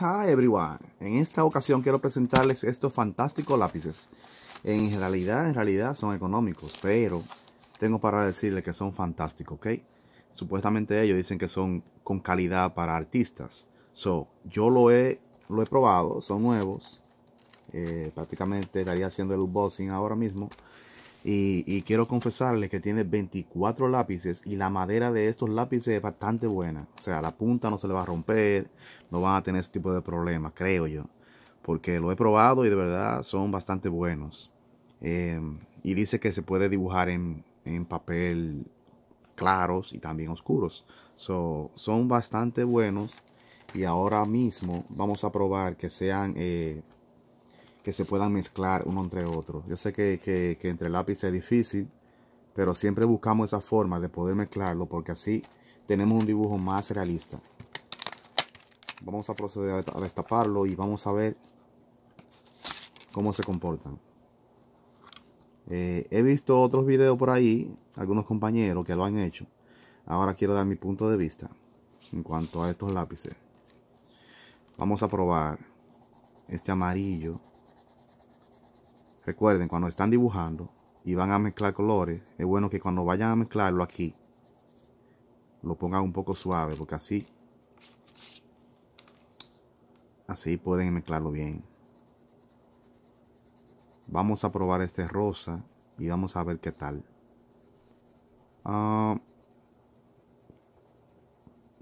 Hi everyone. En esta ocasión quiero presentarles estos fantásticos lápices. En realidad, en realidad son económicos, pero tengo para decirles que son fantásticos, ¿ok? Supuestamente ellos dicen que son con calidad para artistas. So, yo lo he, lo he probado, son nuevos. Eh, prácticamente estaría haciendo el unboxing ahora mismo. Y, quiero confesarles que tiene 24 lápices y la madera de estos lápices es bastante buena. O sea, la punta no se le va a romper, no van a tener ese tipo de problemas, creo yo. Porque lo he probado y de verdad son bastante buenos. Eh, y dice que se puede dibujar en, en papel claros y también oscuros. son bastante buenos y ahora mismo vamos a probar que sean... Eh, se puedan mezclar uno entre otro. Yo sé que, entre lápices es difícil, pero siempre buscamos esa forma de poder mezclarlo porque así tenemos un dibujo más realista. Vamos a proceder a destaparlo y vamos a ver cómo se comportan. Eh, he visto otros vídeos por ahí, algunos compañeros que lo han hecho. Ahora quiero dar mi punto de vista en cuanto a estos lápices. Vamos a probar este amarillo Recuerden, cuando están dibujando y van a mezclar colores, es bueno que cuando vayan a mezclarlo aquí, lo pongan un poco suave, porque así, así pueden mezclarlo bien. Vamos a probar este rosa y vamos a ver qué tal. Ah,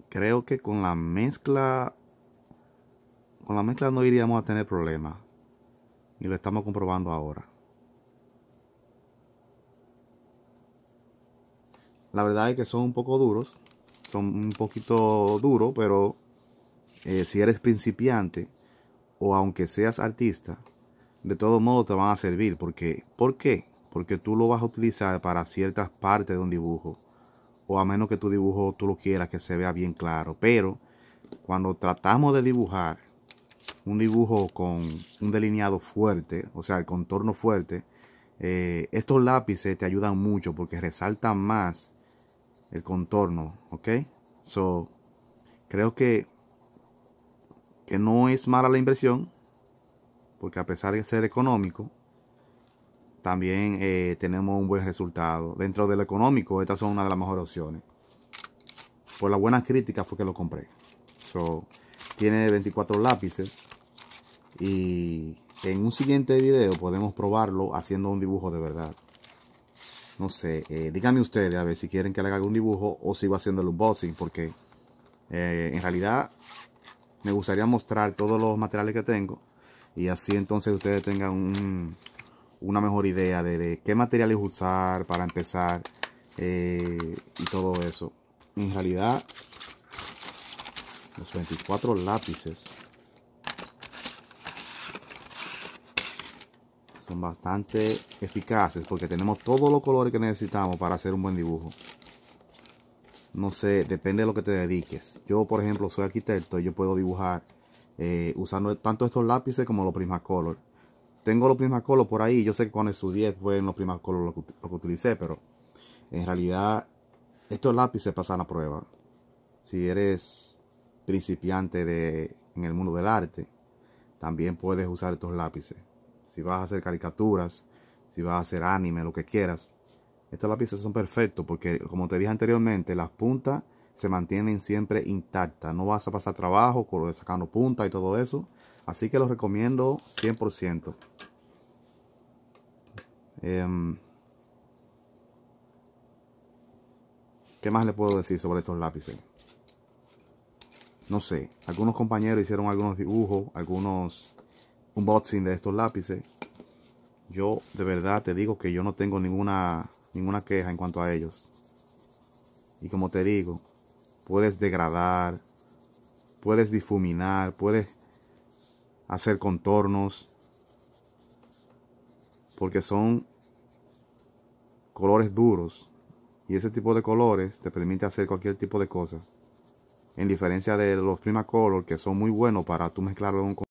creo que con la mezcla, con la mezcla no iríamos a tener problemas y lo estamos comprobando ahora. La verdad es que son un poco duros, son un poquito duros, pero eh, si eres principiante o aunque seas artista, de todo modo te van a servir. Porque, ¿Por qué? Porque tú lo vas a utilizar para ciertas partes de un dibujo. O a menos que tu dibujo tú lo quieras que se vea bien claro. Pero cuando tratamos de dibujar, un dibujo con un delineado fuerte, o sea, el contorno fuerte, eh, estos lápices te ayudan mucho porque resaltan más el contorno, ¿ok? So, creo que, que no es mala la inversión, porque a pesar de ser económico, también eh, tenemos un buen resultado. Dentro del económico, estas son una de las mejores opciones. Por la buena crítica fue que lo compré. So, tiene 24 lápices y en un siguiente video podemos probarlo haciendo un dibujo de verdad. No sé, eh, díganme ustedes a ver si quieren que le haga un dibujo o si va haciendo el unboxing, porque eh, en realidad me gustaría mostrar todos los materiales que tengo y así entonces ustedes tengan un, una mejor idea de, qué materiales usar para empezar eh, y todo eso. En realidad, los 24 lápices son bastante eficaces porque tenemos todos los colores que necesitamos para hacer un buen dibujo. No sé, depende de lo que te dediques. Yo, por ejemplo, soy arquitecto y yo puedo dibujar eh, usando tanto estos lápices como los Prismacolor. Tengo los Prismacolor por ahí. Yo sé que cuando estudié fue en los Prismacolor lo que, utilicé, pero en realidad estos lápices pasan a prueba. Si eres principiante de, en el mundo del arte, también puedes usar estos lápices si vas a hacer caricaturas, si vas a hacer anime, lo que quieras. Estos lápices son perfectos porque, como te dije anteriormente, las puntas se mantienen siempre intactas. No vas a pasar trabajo sacando puntas y todo eso. Así que los recomiendo 100%. Em, ¿Qué más le puedo decir sobre estos lápices? No sé, algunos compañeros hicieron algunos dibujos, algunos unboxing de estos lápices. Yo de verdad te digo que yo no tengo ninguna, ninguna queja en cuanto a ellos. Y como te digo, puedes degradar, puedes difuminar, puedes hacer contornos. Porque son colores duros. Y ese tipo de colores te permite hacer cualquier tipo de cosas. En diferencia de los Primacolor que son muy buenos para tú mezclarlo con